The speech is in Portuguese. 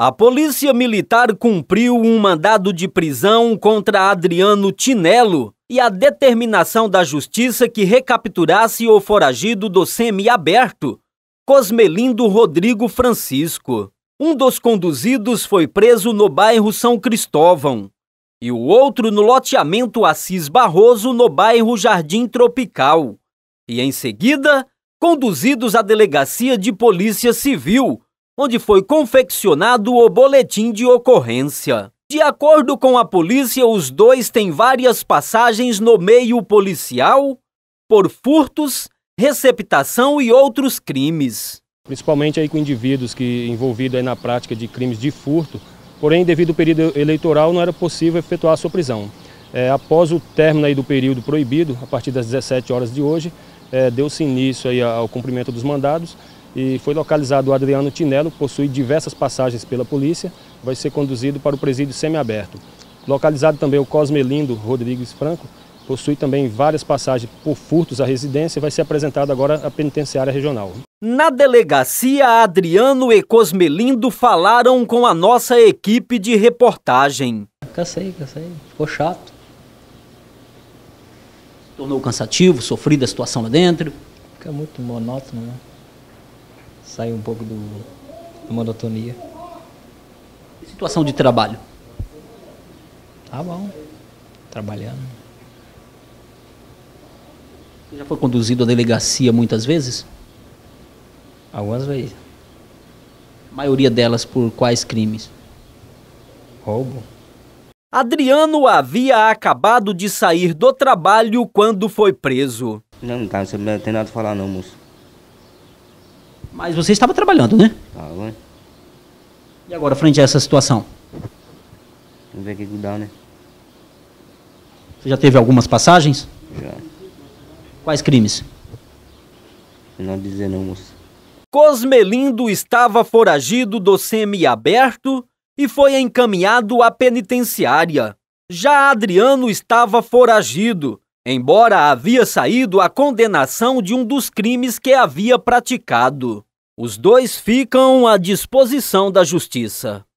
A polícia militar cumpriu um mandado de prisão contra Adriano Tinello e a determinação da justiça que recapturasse o foragido do semiaberto, Cosmelindo Rodrigo Francisco. Um dos conduzidos foi preso no bairro São Cristóvão e o outro no loteamento Assis Barroso, no bairro Jardim Tropical. E em seguida, conduzidos à delegacia de polícia civil onde foi confeccionado o boletim de ocorrência. De acordo com a polícia, os dois têm várias passagens no meio policial por furtos, receptação e outros crimes. Principalmente aí com indivíduos que envolvidos na prática de crimes de furto, porém devido ao período eleitoral não era possível efetuar a sua prisão. É, após o término do período proibido, a partir das 17 horas de hoje, é, deu-se início aí ao cumprimento dos mandados e foi localizado o Adriano Tinello, possui diversas passagens pela polícia, vai ser conduzido para o presídio semiaberto. Localizado também o Cosmelindo Rodrigues Franco, possui também várias passagens por furtos à residência e vai ser apresentado agora à penitenciária regional. Na delegacia, Adriano e Cosmelindo falaram com a nossa equipe de reportagem. Cansei, cansei. Ficou chato. Tornou cansativo, sofrido a situação lá dentro? Fica muito monótono, né? Sai um pouco do, da monotonia. E situação de trabalho? Tá bom. Trabalhando. Você já foi conduzido à delegacia muitas vezes? Algumas vezes. A maioria delas por quais crimes? Roubo. Adriano havia acabado de sair do trabalho quando foi preso. Não, tá, você não tem nada a falar não, moço. Mas você estava trabalhando, né? Estava. E agora, frente a essa situação? Vamos ver o que dá, né? Você já teve algumas passagens? Já. Quais crimes? Não dizer não, moço. Cosmelindo estava foragido do semiaberto e foi encaminhado à penitenciária. Já Adriano estava foragido, embora havia saído a condenação de um dos crimes que havia praticado. Os dois ficam à disposição da justiça.